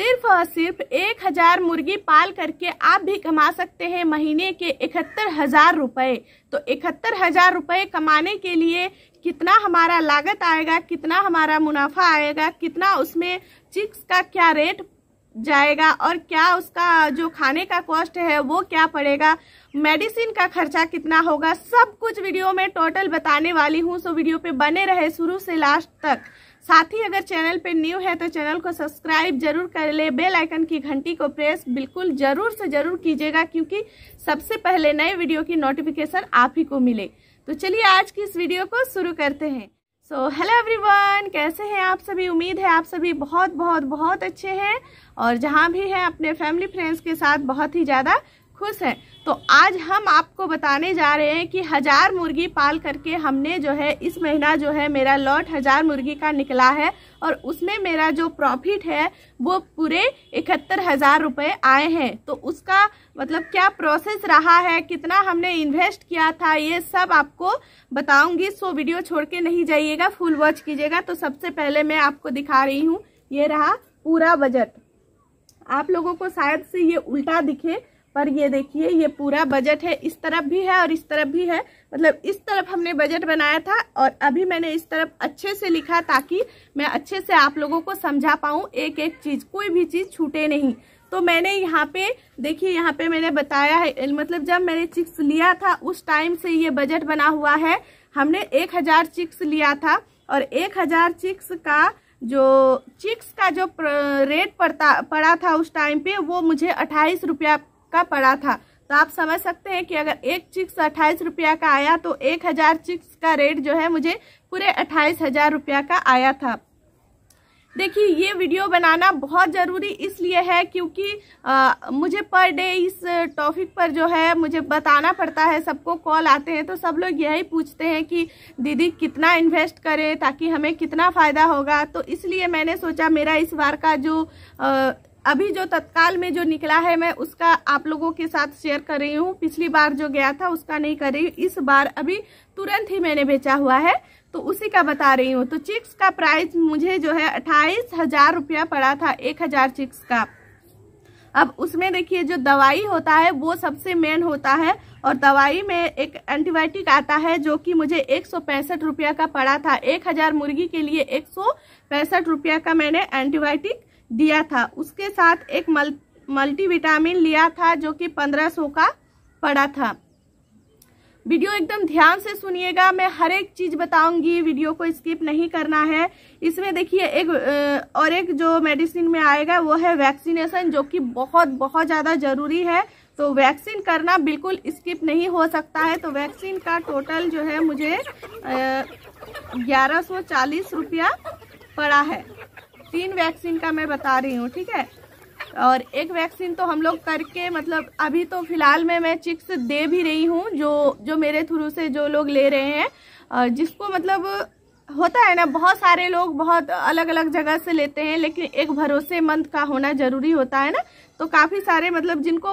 सिर्फ और सिर्फ एक हजार मुर्गी पाल करके आप भी कमा सकते हैं महीने के इकहत्तर हजार रुपये तो इकहत्तर हजार रुपये कमाने के लिए कितना हमारा लागत आएगा कितना हमारा मुनाफा आएगा कितना उसमें चिक्स का क्या रेट जाएगा और क्या उसका जो खाने का कॉस्ट है वो क्या पड़ेगा मेडिसिन का खर्चा कितना होगा सब कुछ वीडियो में टोटल बताने वाली हूँ सो वीडियो पे बने रहे शुरू से लास्ट तक साथ ही अगर चैनल पे न्यू है तो चैनल को सब्सक्राइब जरूर कर ले बेल आइकन की घंटी को प्रेस बिल्कुल जरूर से जरूर कीजिएगा क्योंकि सबसे पहले नए वीडियो की नोटिफिकेशन आप ही को मिले तो चलिए आज की इस वीडियो को शुरू करते हैं सो हेलो एवरीवन कैसे हैं आप सभी उम्मीद है आप सभी बहुत बहुत बहुत अच्छे हैं और जहाँ भी हैं अपने फैमिली फ्रेंड्स के साथ बहुत ही ज़्यादा खुश हैं तो आज हम आपको बताने जा रहे हैं कि हज़ार मुर्गी पाल करके हमने जो है इस महीना जो है मेरा लॉट हज़ार मुर्गी का निकला है और उसमें मेरा जो प्रॉफिट है वो पूरे इकहत्तर हज़ार रुपये आए हैं तो उसका मतलब क्या प्रोसेस रहा है कितना हमने इन्वेस्ट किया था ये सब आपको बताऊंगी सो वीडियो छोड़ के नहीं जाइएगा फुल वॉच कीजिएगा तो सबसे पहले मैं आपको दिखा रही हूँ ये रहा पूरा बजट आप लोगों को शायद से ये उल्टा दिखे पर ये देखिए ये पूरा बजट है इस तरफ भी है और इस तरफ भी है मतलब इस तरफ हमने बजट बनाया था और अभी मैंने इस तरफ अच्छे से लिखा ताकि मैं अच्छे से आप लोगों को समझा पाऊँ एक एक चीज़ कोई भी चीज़ छूटे नहीं तो मैंने यहाँ पे देखिए यहाँ पे मैंने बताया है मतलब जब मैंने चिक्स लिया था उस टाइम से ये बजट बना हुआ है हमने एक हज़ार चिक्स लिया था और एक हज़ार चिक्स का जो चिक्स का जो रेट पड़ता पड़ा था उस टाइम पे वो मुझे अट्ठाईस रुपया का पड़ा था तो आप समझ सकते हैं कि अगर एक चिक्स अट्ठाईस रुपया का आया तो एक हज़ार चिक्स का रेट जो है मुझे पूरे अट्ठाईस हज़ार रुपया का आया था देखिए ये वीडियो बनाना बहुत ज़रूरी इसलिए है क्योंकि आ, मुझे पर डे इस टॉपिक पर जो है मुझे बताना पड़ता है सबको कॉल आते हैं तो सब लोग यही पूछते हैं कि दीदी कितना इन्वेस्ट करें ताकि हमें कितना फ़ायदा होगा तो इसलिए मैंने सोचा मेरा इस बार का जो आ, अभी जो तत्काल में जो निकला है मैं उसका आप लोगों के साथ शेयर कर रही हूँ पिछली बार जो गया था उसका नहीं कर रही हूँ इस बार अभी तुरंत ही मैंने बेचा हुआ है तो उसी का बता रही हूँ तो चिक्स का प्राइस मुझे जो है अट्ठाईस हजार रुपया पड़ा था एक हजार चिक्स का अब उसमें देखिए जो दवाई होता है वो सबसे मेन होता है और दवाई में एक एंटीबायोटिक आता है जो कि मुझे एक सौ पैंसठ रुपया का पड़ा था एक हजार मुर्गी के लिए एक सौ पैंसठ रुपया का मैंने एंटीबायोटिक दिया था उसके साथ एक मल, मल्टीविटामिन लिया था जो कि पंद्रह सौ का पड़ा था वीडियो एकदम ध्यान से सुनिएगा मैं हर एक चीज बताऊंगी वीडियो को स्किप नहीं करना है इसमें देखिए एक और एक जो मेडिसिन में आएगा वो है वैक्सीनेशन जो कि बहुत बहुत ज़्यादा ज़रूरी है तो वैक्सीन करना बिल्कुल स्किप नहीं हो सकता है तो वैक्सीन का टोटल जो है मुझे ग्यारह सौ चालीस रुपया पड़ा है तीन वैक्सीन का मैं बता रही हूँ ठीक है और एक वैक्सीन तो हम लोग करके मतलब अभी तो फिलहाल में मैं चिक्स दे भी रही हूँ जो जो मेरे थ्रू से जो लोग ले रहे हैं जिसको मतलब होता है ना बहुत सारे लोग बहुत अलग अलग जगह से लेते हैं लेकिन एक भरोसेमंद का होना जरूरी होता है ना तो काफ़ी सारे मतलब जिनको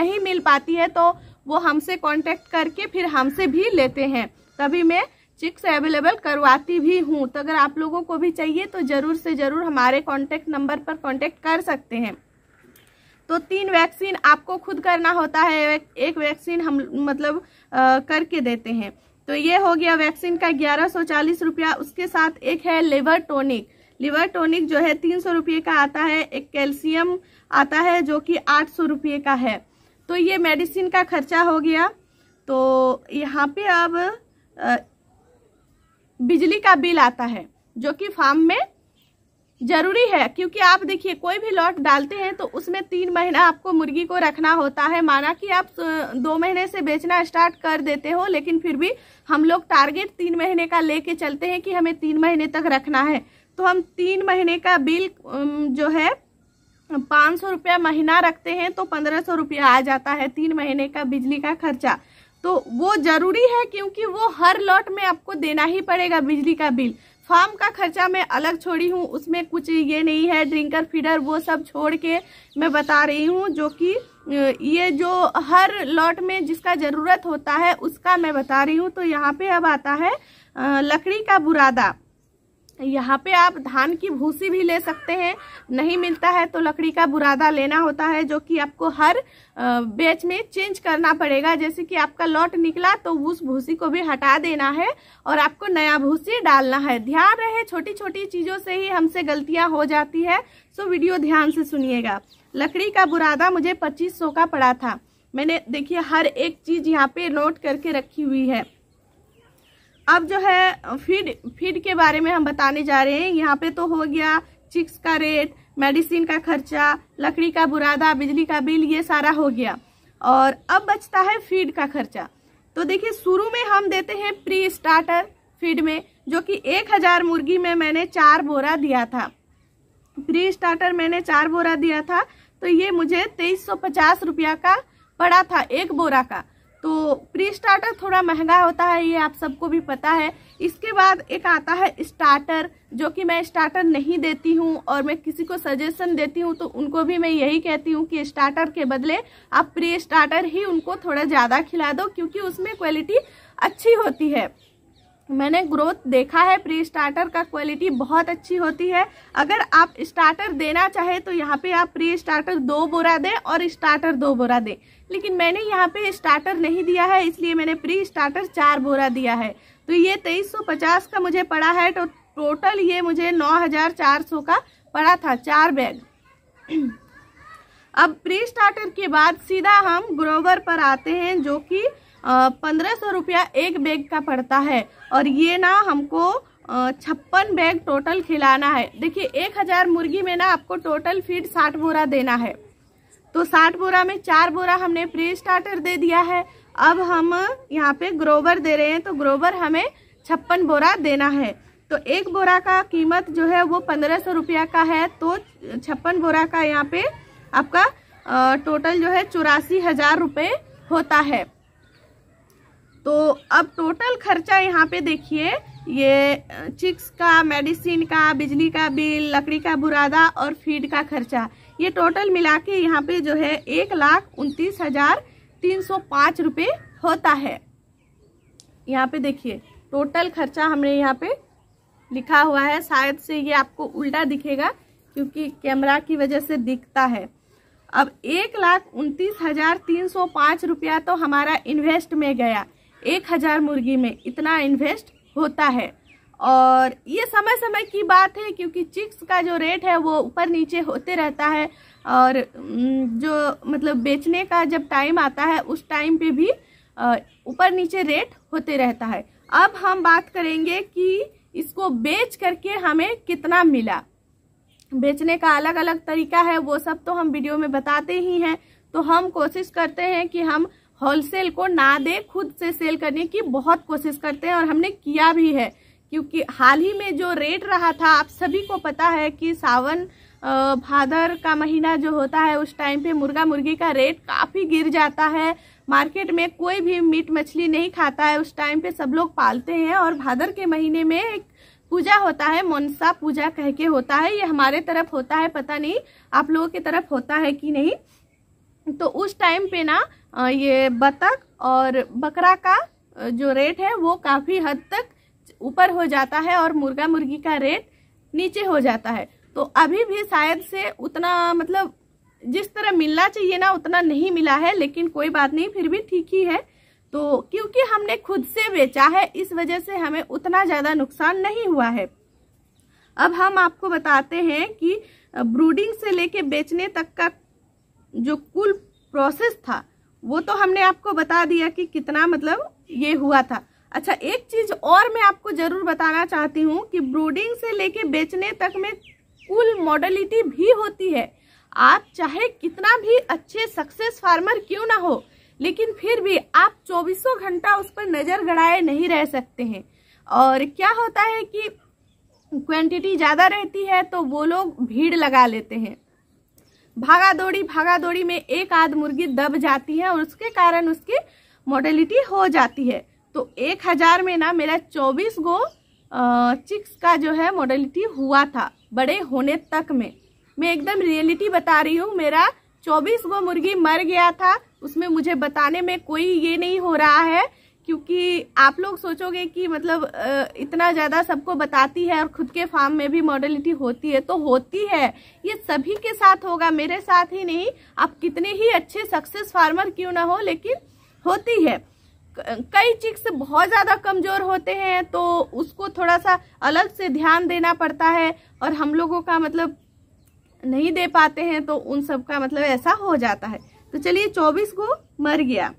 नहीं मिल पाती है तो वो हमसे कॉन्टेक्ट करके फिर हमसे भी लेते हैं तभी मैं चिक्स अवेलेबल करवाती भी हूँ तो अगर आप लोगों को भी चाहिए तो ज़रूर से ज़रूर हमारे कॉन्टेक्ट नंबर पर कॉन्टेक्ट कर सकते हैं तो तीन वैक्सीन आपको खुद करना होता है एक वैक्सीन हम मतलब आ, करके देते हैं तो ये हो गया वैक्सीन का ग्यारह सौ चालीस रुपया उसके साथ एक है लिवर टोनिक लिवर टोनिक जो है तीन सौ रुपये का आता है एक कैल्शियम आता है जो कि आठ सौ रुपये का है तो ये मेडिसिन का खर्चा हो गया तो यहाँ पे अब बिजली का बिल आता है जो कि फार्म में जरूरी है क्योंकि आप देखिए कोई भी लॉट डालते हैं तो उसमें तीन महीना आपको मुर्गी को रखना होता है माना कि आप दो महीने से बेचना स्टार्ट कर देते हो लेकिन फिर भी हम लोग टारगेट तीन महीने का लेके चलते हैं कि हमें तीन महीने तक रखना है तो हम तीन महीने का बिल जो है पाँच सौ रुपया महीना रखते हैं तो पंद्रह सौ रुपया आ जाता है तीन महीने का बिजली का खर्चा तो वो ज़रूरी है क्योंकि वो हर लॉट में आपको देना ही पड़ेगा बिजली का बिल फार्म का खर्चा मैं अलग छोड़ी हूँ उसमें कुछ ये नहीं है ड्रिंकर फीडर वो सब छोड़ के मैं बता रही हूँ जो कि ये जो हर लॉट में जिसका ज़रूरत होता है उसका मैं बता रही हूँ तो यहाँ पे अब आता है लकड़ी का बुरादा यहाँ पे आप धान की भूसी भी ले सकते हैं नहीं मिलता है तो लकड़ी का बुरादा लेना होता है जो कि आपको हर बेच में चेंज करना पड़ेगा जैसे कि आपका लॉट निकला तो उस भूसी को भी हटा देना है और आपको नया भूसी डालना है ध्यान रहे छोटी छोटी चीज़ों से ही हमसे गलतियाँ हो जाती है सो वीडियो ध्यान से सुनिएगा लकड़ी का बुरादा मुझे पच्चीस का पड़ा था मैंने देखिए हर एक चीज़ यहाँ पे नोट करके रखी हुई है अब जो है फीड फीड के बारे में हम बताने जा रहे हैं यहाँ पे तो हो गया चिक्स का रेट मेडिसिन का खर्चा लकड़ी का बुरादा बिजली का बिल ये सारा हो गया और अब बचता है फीड का खर्चा तो देखिए शुरू में हम देते हैं प्री स्टार्टर फीड में जो कि एक हजार मुर्गी में मैंने चार बोरा दिया था प्री स्टार्टर मैंने चार बोरा दिया था तो ये मुझे तेईस सौ पचास रुपया का पड़ा था एक बोरा का तो प्री स्टार्टर थोड़ा महंगा होता है ये आप सबको भी पता है इसके बाद एक आता है स्टार्टर जो कि मैं स्टार्टर नहीं देती हूँ और मैं किसी को सजेशन देती हूँ तो उनको भी मैं यही कहती हूँ कि स्टार्टर के बदले आप प्री स्टार्टर ही उनको थोड़ा ज़्यादा खिला दो क्योंकि उसमें क्वालिटी अच्छी होती है मैंने ग्रोथ देखा है प्री स्टार्टर का क्वालिटी बहुत अच्छी होती है अगर आप स्टार्टर देना चाहे तो यहाँ पे आप प्री स्टार्टर दो बोरा दें और स्टार्टर दो बोरा दें लेकिन मैंने यहाँ पे स्टार्टर नहीं दिया है इसलिए मैंने प्री स्टार्टर चार बोरा दिया है तो ये 2350 का मुझे पड़ा है तो टोटल ये मुझे सौ का पड़ा था चार बैग अब प्री स्टार्टर के बाद सीधा हम ग्रोवर पर आते हैं जो कि पंद्रह सौ रुपया एक बैग का पड़ता है और ये ना हमको छप्पन बैग टोटल खिलाना है देखिए एक हज़ार मुर्गी में ना आपको टोटल फीड साठ बोरा देना है तो साठ बोरा में चार बोरा हमने प्री स्टार्टर दे दिया है अब हम यहाँ पे ग्रोवर दे रहे हैं तो ग्रोवर हमें छप्पन बोरा देना है तो एक बोरा का कीमत जो है वो पंद्रह सौ रुपया का है तो छप्पन बोरा का यहाँ पे आपका टोटल जो है चौरासी हज़ार रुपये होता है तो अब टोटल खर्चा यहाँ पे देखिए ये चिक्स का मेडिसिन का बिजली का बिल लकड़ी का बुरादा और फीड का खर्चा ये टोटल मिला के यहाँ पे जो है एक लाख उनतीस हजार तीन सौ पाँच रुपये होता है यहाँ पे देखिए टोटल खर्चा हमने यहाँ पे लिखा हुआ है शायद से ये आपको उल्टा दिखेगा क्योंकि कैमरा की वजह से दिखता है अब एक लाख उनतीस हजार तीन सौ पाँच रुपया तो हमारा इन्वेस्ट में गया एक हज़ार मुर्गी में इतना इन्वेस्ट होता है और ये समय समय की बात है क्योंकि चिक्स का जो रेट है वो ऊपर नीचे होते रहता है और जो मतलब बेचने का जब टाइम आता है उस टाइम पे भी ऊपर नीचे रेट होते रहता है अब हम बात करेंगे कि इसको बेच करके हमें कितना मिला बेचने का अलग अलग तरीका है वो सब तो हम वीडियो में बताते ही हैं तो हम कोशिश करते हैं कि हम होलसेल को ना दे खुद से सेल करने की बहुत कोशिश करते हैं और हमने किया भी है क्योंकि हाल ही में जो रेट रहा था आप सभी को पता है कि सावन भादर का महीना जो होता है उस टाइम पे मुर्गा मुर्गी का रेट काफ़ी गिर जाता है मार्केट में कोई भी मीट मछली नहीं खाता है उस टाइम पे सब लोग पालते हैं और भादर के महीने में एक पूजा होता है मनसा पूजा कह के होता है ये हमारे तरफ होता है पता नहीं आप लोगों की तरफ होता है कि नहीं तो उस टाइम पे ना ये बतख और बकरा का जो रेट है वो काफ़ी हद तक ऊपर हो जाता है और मुर्गा मुर्गी का रेट नीचे हो जाता है तो अभी भी शायद से उतना मतलब जिस तरह मिलना चाहिए ना उतना नहीं मिला है लेकिन कोई बात नहीं फिर भी ठीक ही है तो क्योंकि हमने खुद से बेचा है इस वजह से हमें उतना ज़्यादा नुकसान नहीं हुआ है अब हम आपको बताते हैं कि ब्रूडिंग से लेके बेचने तक का जो कुल प्रोसेस था वो तो हमने आपको बता दिया कि कितना मतलब ये हुआ था अच्छा एक चीज और मैं आपको जरूर बताना चाहती हूँ कि ब्रूडिंग से लेके बेचने तक में कुल मॉडलिटी भी होती है आप चाहे कितना भी अच्छे सक्सेस फार्मर क्यों ना हो लेकिन फिर भी आप चौबीसों घंटा उस पर नज़र गड़ाए नहीं रह सकते हैं और क्या होता है कि क्वांटिटी ज़्यादा रहती है तो वो लोग भीड़ लगा लेते हैं भागा दौड़ी भागा दौड़ी में एक आध मुर्गी दब जाती है और उसके कारण उसकी मोडलिटी हो जाती है तो एक हजार में ना मेरा चौबीस गो चिक्स का जो है मोडेलिटी हुआ था बड़े होने तक में मैं एकदम रियलिटी बता रही हूँ मेरा चौबीस गो मुर्गी मर गया था उसमें मुझे बताने में कोई ये नहीं हो रहा है क्योंकि आप लोग सोचोगे कि मतलब इतना ज़्यादा सबको बताती है और खुद के फार्म में भी मॉडलिटी होती है तो होती है ये सभी के साथ होगा मेरे साथ ही नहीं आप कितने ही अच्छे सक्सेस फार्मर क्यों ना हो लेकिन होती है कई चिक्स बहुत ज़्यादा कमज़ोर होते हैं तो उसको थोड़ा सा अलग से ध्यान देना पड़ता है और हम लोगों का मतलब नहीं दे पाते हैं तो उन सब का मतलब ऐसा हो जाता है तो चलिए चौबीस को मर गया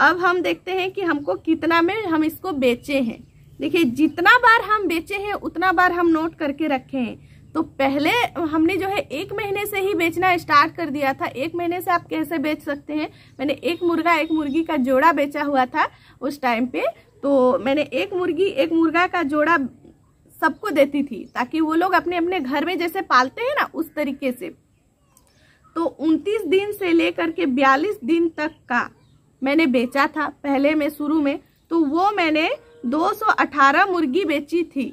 अब हम देखते हैं कि हमको कितना में हम इसको बेचे हैं देखिए जितना बार हम बेचे हैं उतना बार हम नोट करके रखे हैं तो पहले हमने जो है एक महीने से ही बेचना स्टार्ट कर दिया था एक महीने से आप कैसे बेच सकते हैं मैंने एक मुर्गा एक मुर्गी का जोड़ा बेचा हुआ था उस टाइम पे तो मैंने एक मुर्गी एक मुर्गा का जोड़ा सबको देती थी ताकि वो लोग अपने अपने घर में जैसे पालते हैं ना उस तरीके से तो 29 दिन से लेकर के 42 दिन तक का मैंने बेचा था पहले में शुरू में तो वो मैंने 218 मुर्गी बेची थी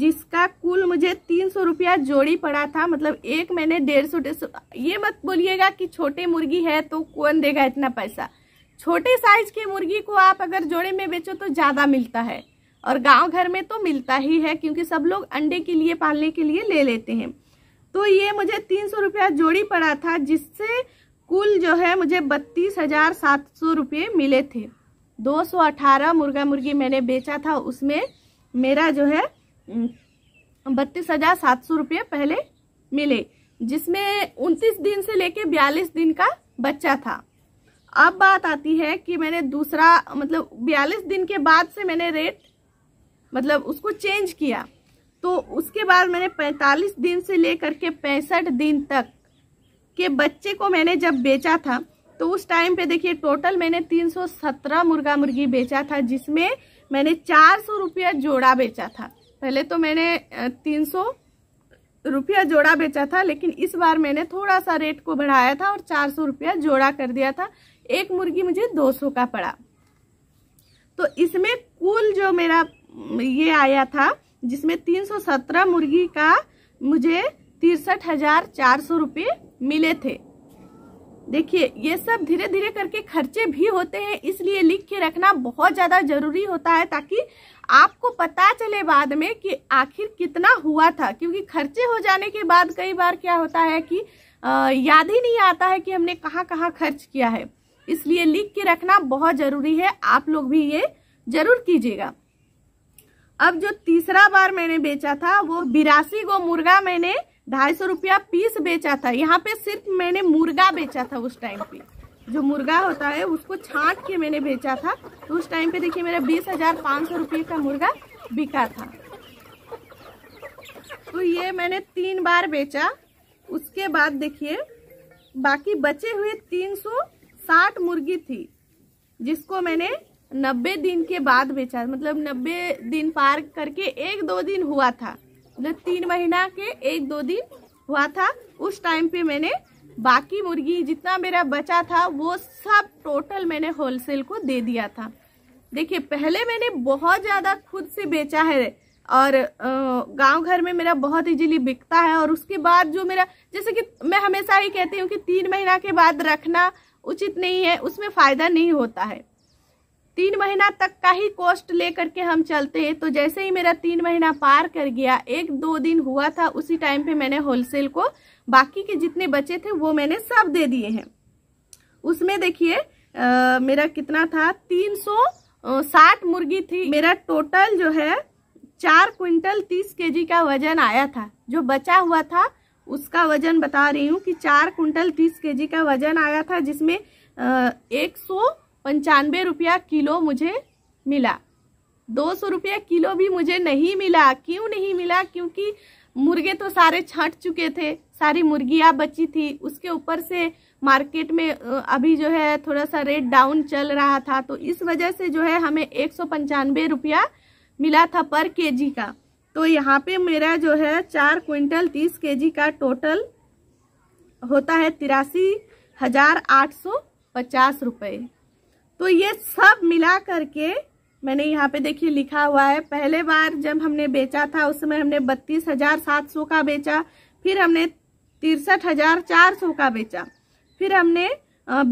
जिसका कुल मुझे तीन सौ रुपया जोड़ी पड़ा था मतलब एक मैंने डेढ़ सौ डेढ़ सौ ये मत बोलिएगा कि छोटे मुर्गी है तो कौन देगा इतना पैसा छोटे साइज की मुर्गी को आप अगर जोड़े में बेचो तो ज़्यादा मिलता है और गांव घर में तो मिलता ही है क्योंकि सब लोग अंडे के लिए पालने के लिए ले लेते हैं तो ये मुझे तीन सौ रुपया जोड़ी पड़ा था जिससे कुल जो है मुझे बत्तीस हजार सात सौ रुपये मिले थे दो सौ अठारह मुर्गा मुर्गी मैंने बेचा था उसमें मेरा जो है बत्तीस हजार सात सौ रुपये पहले मिले जिसमें उनतीस दिन से लेके बयालीस दिन का बच्चा था अब बात आती है कि मैंने दूसरा मतलब बयालीस दिन के बाद से मैंने रेट मतलब उसको चेंज किया तो उसके बाद मैंने पैंतालीस दिन से लेकर के पैंसठ दिन तक के बच्चे को मैंने जब बेचा था तो उस टाइम पे देखिए टोटल मैंने 317 मुर्गा मुर्गी बेचा था जिसमें मैंने चार सौ रुपया जोड़ा बेचा था पहले तो मैंने तीन सौ रुपया जोड़ा बेचा था लेकिन इस बार मैंने थोड़ा सा रेट को बढ़ाया था और चार सौ रुपया जोड़ा कर दिया था एक मुर्गी मुझे दो सौ का पड़ा तो इसमें कुल जो मेरा ये आया था जिसमें तीन सत्रह मुर्गी का मुझे तिरसठ हजार चार सौ रुपये मिले थे देखिए ये सब धीरे धीरे करके खर्चे भी होते हैं इसलिए लिख के रखना बहुत ज़्यादा जरूरी होता है ताकि आपको पता चले बाद में कि आखिर कितना हुआ था क्योंकि खर्चे हो जाने के बाद कई बार क्या होता है कि याद ही नहीं आता है कि हमने कहाँ कहाँ खर्च किया है इसलिए लिख के रखना बहुत ज़रूरी है आप लोग भी ये जरूर कीजिएगा अब जो तीसरा बार मैंने बेचा था वो बिरासी गो मुर्गा मैंने ढाई सौ रुपया पीस बेचा था यहाँ पे सिर्फ मैंने मुर्गा बेचा था उस टाइम पे जो मुर्गा होता है उसको छांट के मैंने बेचा था तो उस टाइम पे देखिए मेरा बीस हजार पाँच सौ रुपये का मुर्गा बिका था तो ये मैंने तीन बार बेचा उसके बाद देखिए बाकी बचे हुए तीन सौ साठ मुर्गी थी जिसको मैंने नब्बे दिन के बाद बेचा मतलब नब्बे दिन पार करके एक दो दिन हुआ था मतलब तीन महीना के एक दो दिन हुआ था उस टाइम पे मैंने बाकी मुर्गी जितना मेरा बचा था वो सब टोटल मैंने होलसेल को दे दिया था देखिए पहले मैंने बहुत ज़्यादा खुद से बेचा है और गांव घर में मेरा बहुत इजीली बिकता है और उसके बाद जो मेरा जैसे कि मैं हमेशा ही कहती हूँ कि तीन महीना के बाद रखना उचित नहीं है उसमें फ़ायदा नहीं होता है तीन महीना तक का ही कोस्ट लेकर के हम चलते हैं तो जैसे ही मेरा तीन महीना पार कर गया एक दो दिन हुआ था उसी टाइम पे मैंने होलसेल को बाकी के जितने बचे थे वो मैंने सब दे दिए हैं उसमें देखिए मेरा कितना था तीन सौ साठ मुर्गी थी मेरा टोटल जो है चार क्विंटल तीस केजी का वजन आया था जो बचा हुआ था उसका वजन बता रही हूँ कि चार क्विंटल तीस के का वजन आया था जिसमें एक सौ पंचानवे रुपया किलो मुझे मिला दो सौ रुपया किलो भी मुझे नहीं मिला क्यों नहीं मिला क्योंकि मुर्गे तो सारे छंट चुके थे सारी मुर्गियाँ बची थी उसके ऊपर से मार्केट में अभी जो है थोड़ा सा रेट डाउन चल रहा था तो इस वजह से जो है हमें एक सौ पंचानवे रुपया मिला था पर केजी का तो यहाँ पे मेरा जो है चार क्विंटल तीस जी का टोटल होता है तिरासी हजार आठ सौ पचास रुपये तो ये सब मिला करके मैंने यहाँ पे देखिए लिखा हुआ है पहले बार जब हमने बेचा था उस समय हमने बत्तीस हजार सात सौ का बेचा फिर हमने तिरसठ हजार चार सौ का बेचा फिर हमने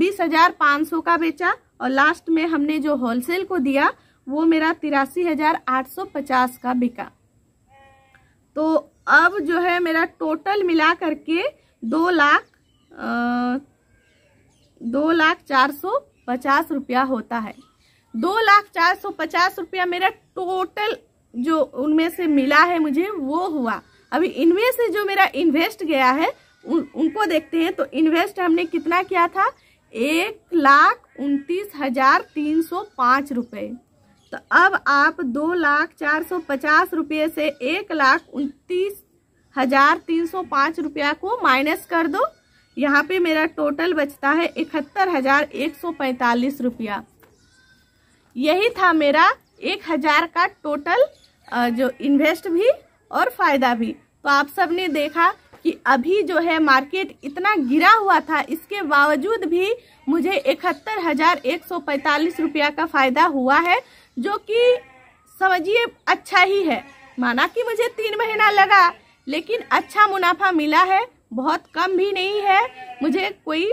बीस हजार पाँच सौ का बेचा और लास्ट में हमने जो होलसेल को दिया वो मेरा तिरासी हजार आठ सौ पचास का बिका तो अब जो है मेरा टोटल मिला करके दो लाख दो लाख चार सौ पचास रुपया होता है दो लाख चार सौ पचास रुपया मेरा टोटल जो उनमें से मिला है मुझे वो हुआ अभी इनमें से जो मेरा इन्वेस्ट गया है उ, उनको देखते हैं तो इन्वेस्ट हमने कितना किया था एक लाख उनतीस हजार तीन सौ पाँच रुपये तो अब आप दो लाख चार सौ पचास रुपये से एक लाख उनतीस हजार तीन सौ पाँच रुपया को माइनस कर दो यहाँ पे मेरा टोटल बचता है इकहत्तर हजार एक सौ पैंतालीस रुपया यही था मेरा एक हजार का टोटल जो इन्वेस्ट भी और फायदा भी तो आप सब ने देखा कि अभी जो है मार्केट इतना गिरा हुआ था इसके बावजूद भी मुझे इकहत्तर हजार एक सौ पैंतालीस रुपया का फायदा हुआ है जो कि समझिए अच्छा ही है माना कि मुझे तीन महीना लगा लेकिन अच्छा मुनाफा मिला है बहुत कम भी नहीं है मुझे कोई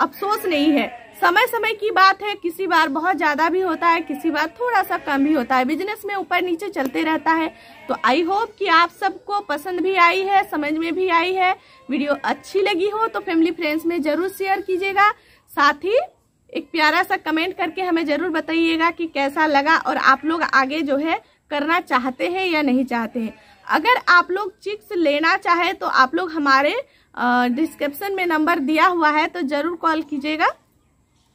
अफसोस नहीं है समय समय की बात है किसी बार बहुत ज़्यादा भी होता है किसी बार थोड़ा सा कम भी होता है बिजनेस में ऊपर नीचे चलते रहता है तो आई होप कि आप सबको पसंद भी आई है समझ में भी आई है वीडियो अच्छी लगी हो तो फैमिली फ्रेंड्स में ज़रूर शेयर कीजिएगा साथ ही एक प्यारा सा कमेंट करके हमें ज़रूर बताइएगा कि कैसा लगा और आप लोग आगे जो है करना चाहते हैं या नहीं चाहते हैं अगर आप लोग चिक्स लेना चाहे तो आप लोग हमारे डिस्क्रिप्शन में नंबर दिया हुआ है तो ज़रूर कॉल कीजिएगा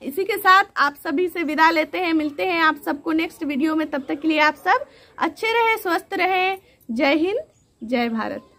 इसी के साथ आप सभी से विदा लेते हैं मिलते हैं आप सबको नेक्स्ट वीडियो में तब तक के लिए आप सब अच्छे रहें स्वस्थ रहें जय हिंद जय भारत